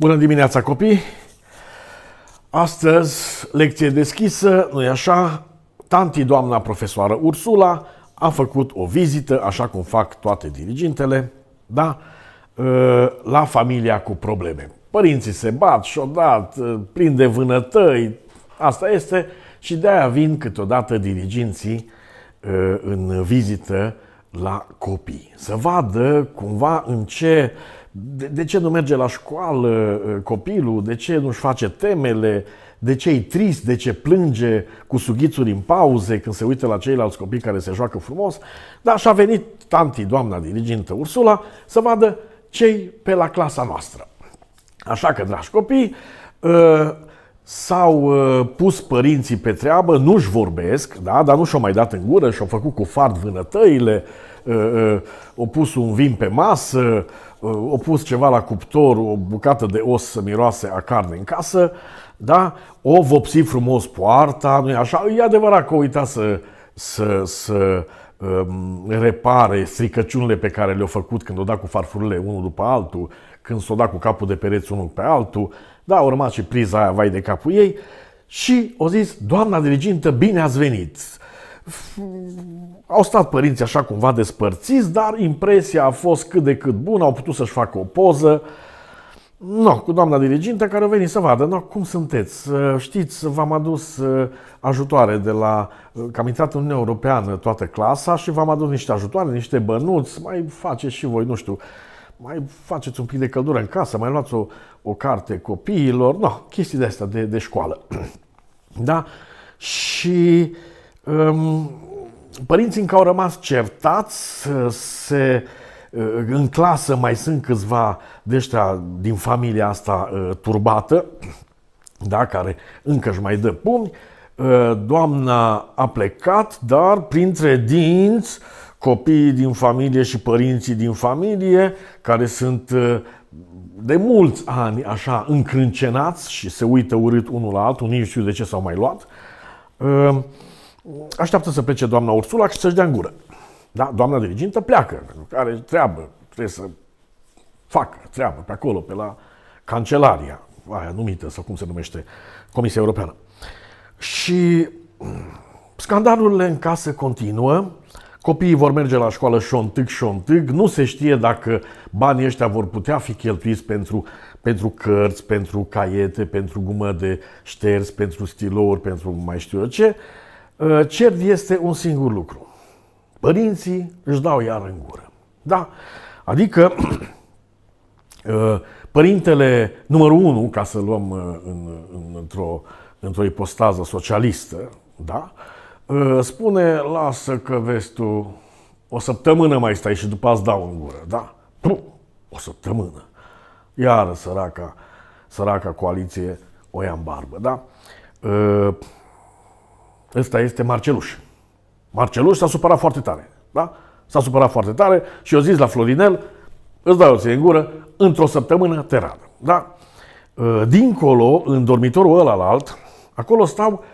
Bună dimineața, copii! Astăzi, lecție deschisă, nu-i așa? Tanti, doamna profesoară Ursula, a făcut o vizită, așa cum fac toate dirigintele, da? Ă, la familia cu probleme. Părinții se bat, șodat, ă, plin de vânătăi, asta este, și de-aia vin câteodată diriginții ă, în vizită la copii, să vadă cumva în ce, de, de ce nu merge la școală uh, copilul, de ce nu-și face temele, de ce e trist, de ce plânge cu sughițuri în pauze când se uită la ceilalți copii care se joacă frumos. Dar și-a venit tanti, doamna dirigintă Ursula, să vadă cei pe la clasa noastră. Așa că, dragi copii, uh, S-au uh, pus părinții pe treabă, nu-și vorbesc, da? dar nu și-au mai dat în gură, și-au făcut cu fard vânătăile, uh, uh, au pus un vin pe masă, au pus ceva la cuptor, o bucată de os să miroase a carne în casă, da? o vopsi frumos poarta, nu i așa? E adevărat că uita să, să, să um, repare stricăciunile pe care le-au făcut când o da cu farfurile unul după altul, când s-o da cu capul de pereți unul pe altul, da, a urmat și priza aia, vai de capul ei, și o zis, doamna dirigintă, bine ați venit. Au stat părinții așa cumva despărțiți, dar impresia a fost cât de cât bună, au putut să-și facă o poză. No, cu doamna dirigintă care a venit să vadă, no, cum sunteți? Știți, v-am adus uh, ajutoare de la, uh, că am intrat în Uniunea Europeană toată clasa și v-am adus niște ajutoare, niște bănuți, mai faceți și voi, nu știu, mai faceți un pic de căldură în casă, mai luați o, o carte copiilor, no, chestii de astea de, de școală. Da? Și um, părinții încă au rămas certați, se, uh, în clasă mai sunt câțiva de ăștia din familia asta uh, turbată, da, care încă își mai dă pumni. Uh, doamna a plecat, dar printre dinți copiii din familie și părinții din familie, care sunt uh, de mulți ani așa încrâncenați și se uită urât unul la altul, nici știu de ce s-au mai luat, uh, așteaptă să plece doamna Ursula și să-și dea în gură. Da? Doamna dirigintă pleacă, are treabă, trebuie să facă treabă pe acolo, pe la Cancelaria, aia numită, sau cum se numește, Comisia Europeană. Și scandalurile în casă continuă, Copiii vor merge la școală șontâc, șontâc, nu se știe dacă banii ăștia vor putea fi cheltuiți pentru, pentru cărți, pentru caiete, pentru gumă de șters, pentru stilouri, pentru mai știu eu ce. Uh, cert este un singur lucru. Părinții își dau iar în gură. Da? Adică uh, părintele numărul unu, ca să luăm uh, în, în, într-o, într-o ipostază socialistă, da? Spune, lasă că vezi tu, o săptămână mai stai și după azi dau în gură, da? O săptămână. Iară săraca, săraca coaliție o ia în barbă, da? Ăsta este Marceluș. Marceluș s-a supărat foarte tare, da? S-a supărat foarte tare și eu zis la Florinel, îți dau o ție în gură, într-o săptămână te radă, da? Dincolo, în dormitorul ăla la alt, acolo stau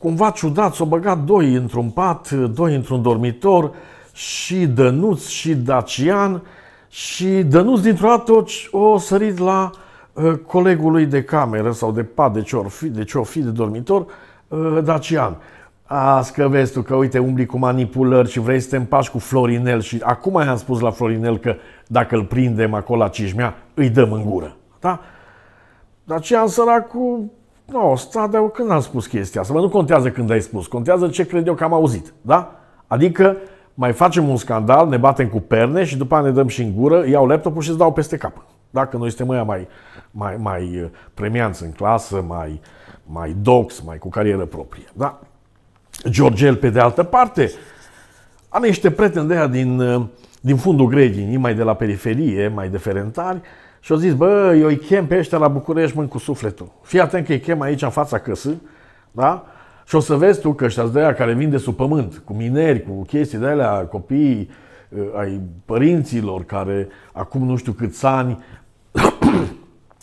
cumva ciudat, s-au băgat doi într-un pat, doi într-un dormitor, și Dănuț și Dacian, și Dănuț dintr-o dată o sărit la uh, colegului de cameră sau de pat, de ce o fi, de, fi, de dormitor, uh, Dacian. As că vezi tu că uite umbli cu manipulări și vrei să te împași cu Florinel și acum i-am spus la Florinel că dacă îl prindem acolo la cișmea, îi dăm în gură. Da? Dacian săracul No, da, Stradeu, când am spus chestia asta? Mă, nu contează când ai spus, contează ce cred eu că am auzit, da? Adică mai facem un scandal, ne batem cu perne și după aia ne dăm și în gură, iau laptopul și îți dau peste cap. Dacă noi suntem mai, mai, mai uh, premianți în clasă, mai, mai dox, mai cu carieră proprie. Da? Georgel, pe de altă parte, are niște prieteni de din, uh, din fundul grei, mai de la periferie, mai deferentari, și au zis, bă, eu îi chem pe ăștia la București, mân, cu sufletul. Fii atent că îi chem aici, în fața căsă, da? Și o să vezi tu că ăștia de aia care vin de sub pământ, cu mineri, cu chestii de alea, copii eh, ai părinților care acum nu știu câți ani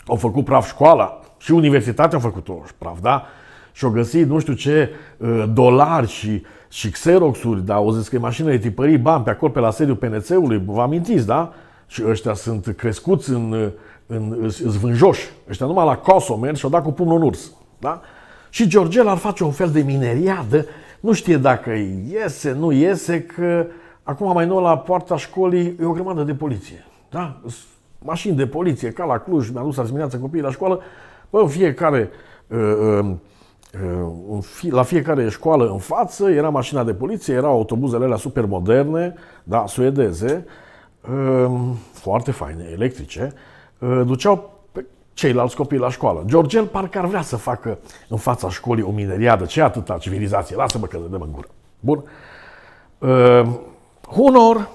au făcut praf școala și universitatea au făcut-o praf, da? Și au găsit nu știu ce eh, dolari și, și xeroxuri, da? Au zis că e mașină de tipării bani pe acolo, pe la sediul PNC-ului, vă amintiți, da? Și ăștia sunt crescuți în, în în zvânjoși. Ăștia numai la Coso merg și au dat cu pumnul în urs. Da? Și Georgel ar face un fel de mineriadă, nu știe dacă iese, nu iese, că acum mai nou la poarta școlii e o grămadă de poliție. Da? Mașini de poliție, ca la Cluj, mi-a dus azi dimineața copiii la școală, bă, fiecare, uh, uh, uh, la fiecare școală în față era mașina de poliție, erau autobuzele alea super moderne, da, suedeze, Ehm, foarte faine, electrice, ehm, duceau pe ceilalți copii la școală. Georgel parcă ar vrea să facă în fața școlii o mineriadă. Ce atâta civilizație? Lasă-mă că dăm în gură. Bun. Hunor, ehm,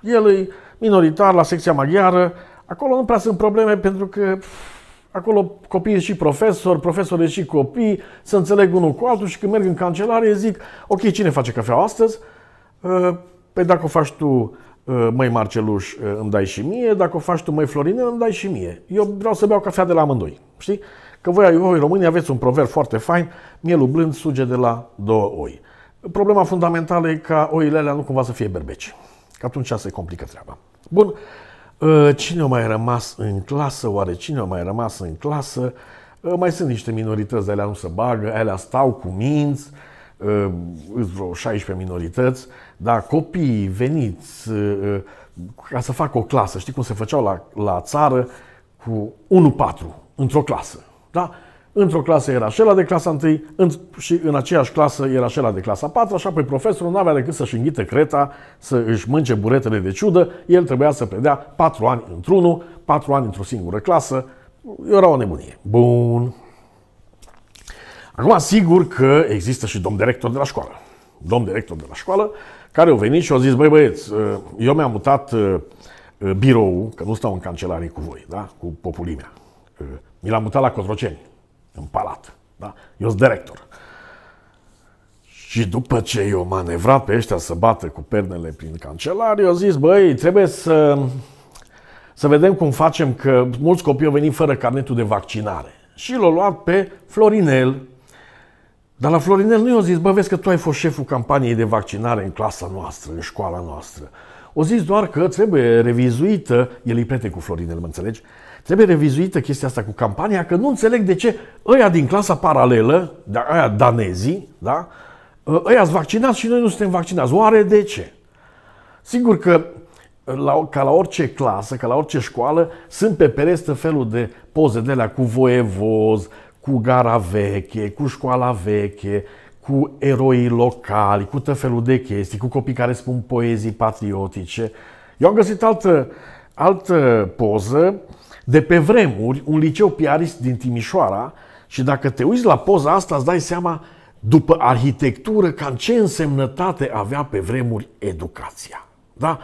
el e minoritar la secția maghiară. Acolo nu prea sunt probleme pentru că acolo copiii și profesori, profesori și copii, se înțeleg unul cu altul și când merg în cancelare zic, ok, cine face cafea astăzi? Pe dacă o faci tu Ă, măi Marceluș, ă, îmi dai și mie, dacă o faci tu, măi Florin, îmi dai și mie. Eu vreau să beau cafea de la amândoi, știi? Că voi, voi românii aveți un proverb foarte fain, mielul blând suge de la două oi. Problema fundamentală e ca oile alea nu cumva să fie berbeci, că atunci se complică treaba. Bun, ă, cine a mai rămas în clasă? Oare cine a mai rămas în clasă? Mai sunt niște minorități de alea nu se bagă, alea stau cu minți, Ă, vreo 16 minorități, dar copiii veniți ă, ă, ca să facă o clasă, știi cum se făceau la, la țară cu 1-4 într-o clasă. Da? Într-o clasă era și de clasa 1 în, și în aceeași clasă era și de clasa 4, așa păi profesorul nu avea decât să-și înghită creta, să își mânce buretele de ciudă, el trebuia să predea 4 ani într-unul, 4 ani într-o singură clasă, era o nebunie. Bun, Acum, sigur că există și domn director de la școală. Domn director de la școală, care au venit și au zis, băi băieți, uh, eu mi-am mutat uh, uh, birou, că nu stau în cancelarie cu voi, da? cu populimea. Mi l-am mutat la Cotroceni, în palat. Da? Eu sunt director. Și după ce eu manevrat pe ăștia să bată cu pernele prin cancelar, eu zis, băi, trebuie să, să vedem cum facem, că mulți copii au venit fără carnetul de vaccinare. Și l-au luat pe Florinel, dar la Florinel nu i a zis, bă, vezi că tu ai fost șeful campaniei de vaccinare în clasa noastră, în școala noastră. O zis doar că trebuie revizuită, el îi prieten cu Florinel, mă înțelegi? Trebuie revizuită chestia asta cu campania, că nu înțeleg de ce ăia din clasa paralelă, da, aia danezii, da? ăia sunt vaccinați și noi nu suntem vaccinați. Oare de ce? Sigur că la, ca la orice clasă, ca la orice școală, sunt pe pereți felul de poze de la cu voievoz, cu gara veche, cu școala veche, cu eroii locali, cu tot felul de chestii, cu copii care spun poezii patriotice. Eu am găsit altă, altă poză de pe vremuri, un liceu piarist din Timișoara și dacă te uiți la poza asta îți dai seama după arhitectură cam ce însemnătate avea pe vremuri educația. Da?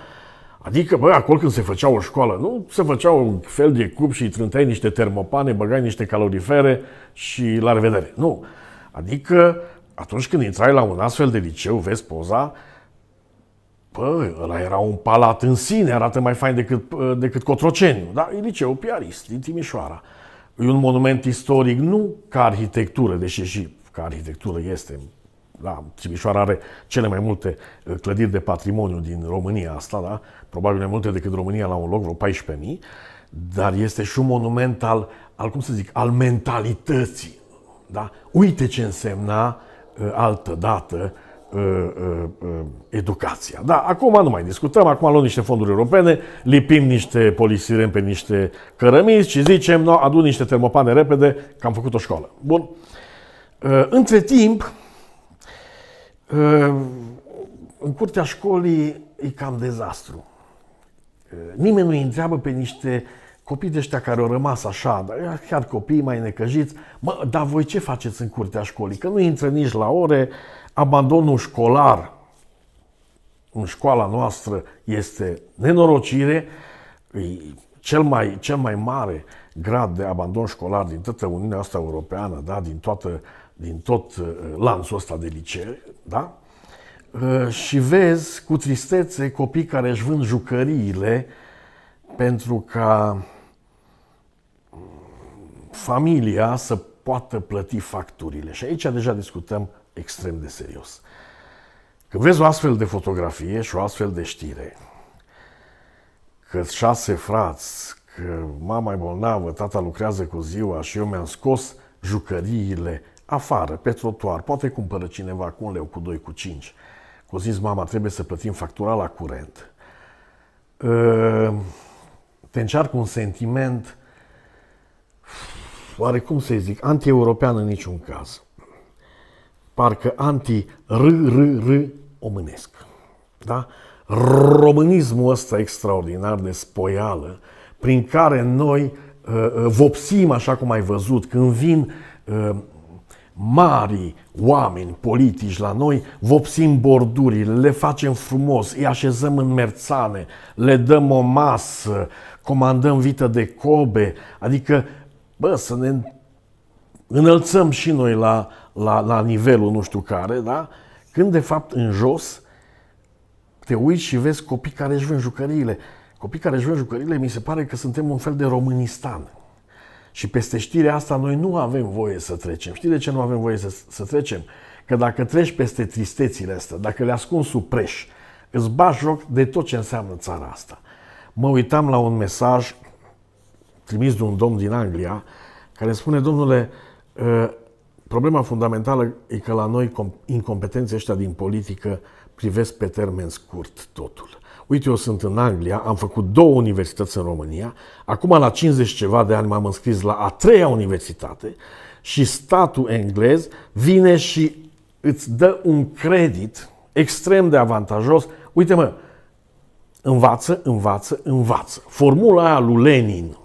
Adică, bă, acolo când se făcea o școală, nu se făcea un fel de cup și trânteai niște termopane, băgai niște calorifere și la revedere. Nu. Adică, atunci când intrai la un astfel de liceu, vezi poza, bă, ăla era un palat în sine, arată mai fain decât, decât Cotroceniu. Da, e liceu piarist din Timișoara. E un monument istoric, nu ca arhitectură, deși și ca arhitectură este da, Timișoara are cele mai multe uh, clădiri de patrimoniu din România asta, da? probabil mai multe decât România la un loc, vreo 14.000, dar este și un monument al, al cum să zic, al mentalității. Da? Uite ce însemna uh, altă dată uh, educația. Da, acum nu mai discutăm, acum luăm niște fonduri europene, lipim niște polisireni pe niște cărămizi și zicem, no, adun niște termopane repede, că am făcut o școală. Bun. Între timp, Ehm, în curtea școlii e cam dezastru. Ehm, nimeni nu întreabă pe niște copii de ăștia care au rămas așa, dar chiar copiii mai necăjiți, mă, dar voi ce faceți în curtea școlii? Că nu intră nici la ore, abandonul școlar în școala noastră este nenorocire, e cel mai, cel mai mare grad de abandon școlar din toată Uniunea asta europeană, da, din toată din tot uh, lanțul ăsta de licee, da? Uh, și vezi cu tristețe copii care își vând jucăriile pentru ca mm, familia să poată plăti facturile. Și aici deja discutăm extrem de serios. Când vezi o astfel de fotografie și o astfel de știre, că șase frați, că mama e bolnavă, tata lucrează cu ziua și eu mi-am scos jucăriile afară, pe trotuar, poate cumpără cineva cu un leu, cu doi, cu cinci. Cu zis mama, trebuie să plătim factura la curent. Ă, te încearcă un sentiment, oarecum să-i zic, anti-european în niciun caz. Parcă anti-r-r-r omânesc. Da? Românismul ăsta extraordinar de spoială, prin care noi ă, ă, vopsim, așa cum ai văzut, când vin mari oameni politici la noi, vopsim bordurile, le facem frumos, îi așezăm în merțane, le dăm o masă, comandăm vită de cobe, adică, bă, să ne înălțăm și noi la, la, la nivelul nu știu care, da? Când, de fapt, în jos, te uiți și vezi copii care își vând jucăriile. Copii care își vând jucăriile, mi se pare că suntem un fel de Românistan. Și peste știrea asta noi nu avem voie să trecem. Știi de ce nu avem voie să, să trecem? Că dacă treci peste tristețile astea, dacă le ascunzi sub preș, îți bași joc de tot ce înseamnă țara asta. Mă uitam la un mesaj trimis de un domn din Anglia care spune, domnule, ă, problema fundamentală e că la noi incompetenții ăștia din politică privesc pe termen scurt totul. Uite, eu sunt în Anglia, am făcut două universități în România, acum la 50 ceva de ani m-am înscris la a treia universitate și statul englez vine și îți dă un credit extrem de avantajos. Uite mă, învață, învață, învață. Formula aia lui Lenin,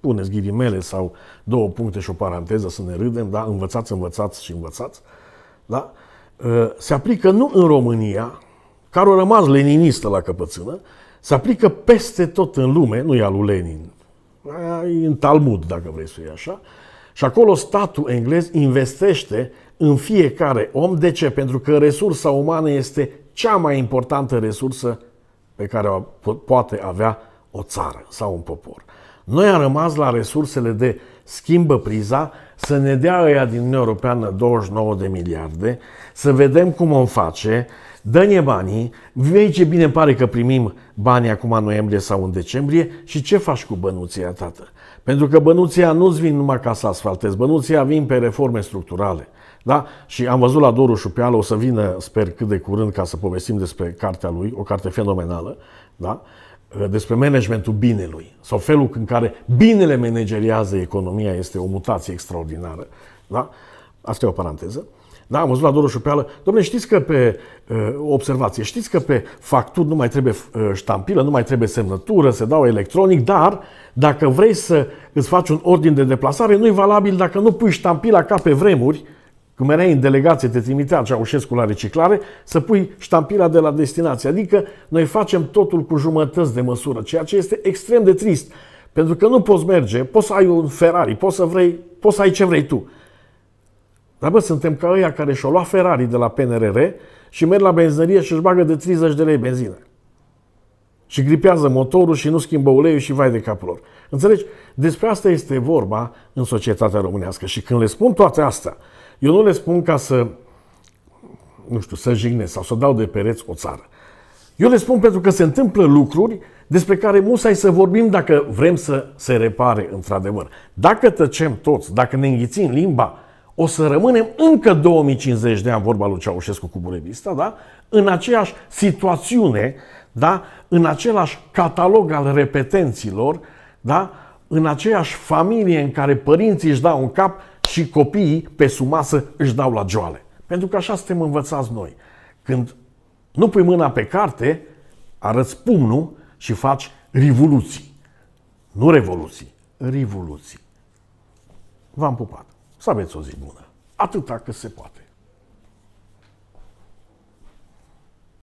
puneți ghilimele sau două puncte și o paranteză să ne râdem, da? învățați, învățați și învățați, da? Uh, se aplică nu în România, care a rămas leninistă la căpățână, se aplică peste tot în lume, nu e al lui Lenin, e în Talmud, dacă vrei să iei așa, și acolo statul englez investește în fiecare om. De ce? Pentru că resursa umană este cea mai importantă resursă pe care o poate avea o țară sau un popor. Noi am rămas la resursele de schimbă priza, să ne dea ea din Uniunea Europeană 29 de miliarde, să vedem cum o face, dă-ne banii, vei ce bine pare că primim banii acum în noiembrie sau în decembrie și ce faci cu bănuția, tată? Pentru că bănuția nu-ți vin numai ca să asfaltezi, bănuția vin pe reforme structurale. Da? Și am văzut la Doru Șupeală, o să vină, sper, cât de curând ca să povestim despre cartea lui, o carte fenomenală, da? despre managementul binelui sau felul în care binele manageriază economia este o mutație extraordinară. Da? Asta e o paranteză. Da, am văzut la Doru Șupeală. Domnule, știți că pe uh, observație, știți că pe factur nu mai trebuie uh, ștampilă, nu mai trebuie semnătură, se dau electronic, dar dacă vrei să îți faci un ordin de deplasare, nu e valabil dacă nu pui ștampila ca pe vremuri, când era în delegație, te trimitea Ceaușescu la reciclare, să pui ștampila de la destinație. Adică noi facem totul cu jumătăți de măsură, ceea ce este extrem de trist. Pentru că nu poți merge, poți să ai un Ferrari, poți să, vrei, poți să ai ce vrei tu. Dar bă, suntem ca ăia care și-au luat Ferrari de la PNRR și merg la benzinărie și își bagă de 30 de lei benzină. Și gripează motorul și nu schimbă uleiul și vai de capul lor. Înțelegi? Despre asta este vorba în societatea românească. Și când le spun toate astea, eu nu le spun ca să, nu știu, să jignesc sau să dau de pereți o țară. Eu le spun pentru că se întâmplă lucruri despre care musai să vorbim dacă vrem să se repare într-adevăr. Dacă tăcem toți, dacă ne înghițim limba, o să rămânem încă 2050 de ani, vorba lui Ceaușescu cu Burebista, da? în aceeași situațiune, da? în același catalog al repetenților, da? în aceeași familie în care părinții își dau un cap și copiii pe sumasă își dau la joale. Pentru că așa suntem învățați noi. Când nu pui mâna pe carte, arăți pumnul și faci revoluții. Nu revoluții, revoluții. V-am pupat! să aveți o zi bună. Atâta că se poate.